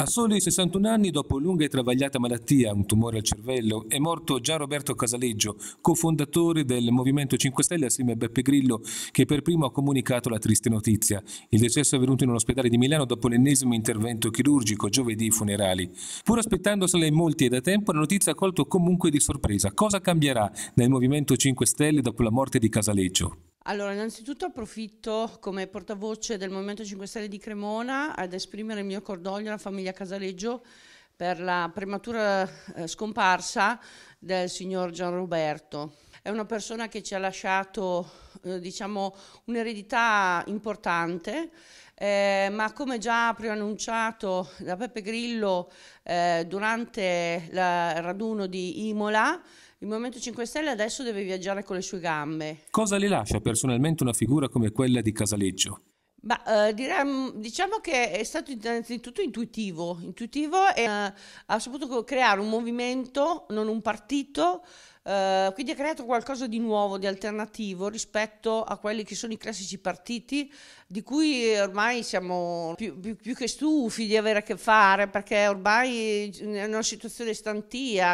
A soli 61 anni, dopo lunga e travagliata malattia, un tumore al cervello, è morto Gian Roberto Casaleggio, cofondatore del Movimento 5 Stelle assieme a Beppe Grillo, che per primo ha comunicato la triste notizia. Il decesso è avvenuto in un ospedale di Milano dopo l'ennesimo intervento chirurgico giovedì ai funerali. Pur aspettandosela in molti e da tempo, la notizia ha colto comunque di sorpresa. Cosa cambierà nel Movimento 5 Stelle dopo la morte di Casaleggio? Allora, innanzitutto approfitto come portavoce del Movimento 5 Stelle di Cremona ad esprimere il mio cordoglio alla famiglia Casaleggio per la prematura eh, scomparsa del signor Gianroberto. È una persona che ci ha lasciato eh, diciamo, un'eredità importante, eh, ma come già preannunciato da Peppe Grillo eh, durante il raduno di Imola, il Movimento 5 Stelle adesso deve viaggiare con le sue gambe. Cosa le lascia personalmente una figura come quella di Casaleggio? Ma, eh, mm, diciamo che è stato innanzitutto intuitivo, intuitivo e eh, ha saputo creare un movimento, non un partito, eh, quindi ha creato qualcosa di nuovo, di alternativo rispetto a quelli che sono i classici partiti di cui ormai siamo più, più, più che stufi di avere a che fare perché ormai eh, è una situazione stantia.